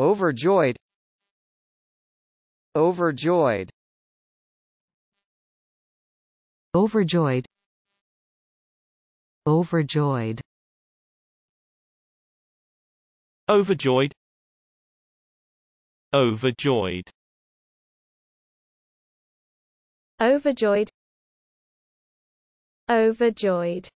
Overjoyed Overjoyed Overjoyed Overjoyed Overjoyed Overjoyed Overjoyed Overjoyed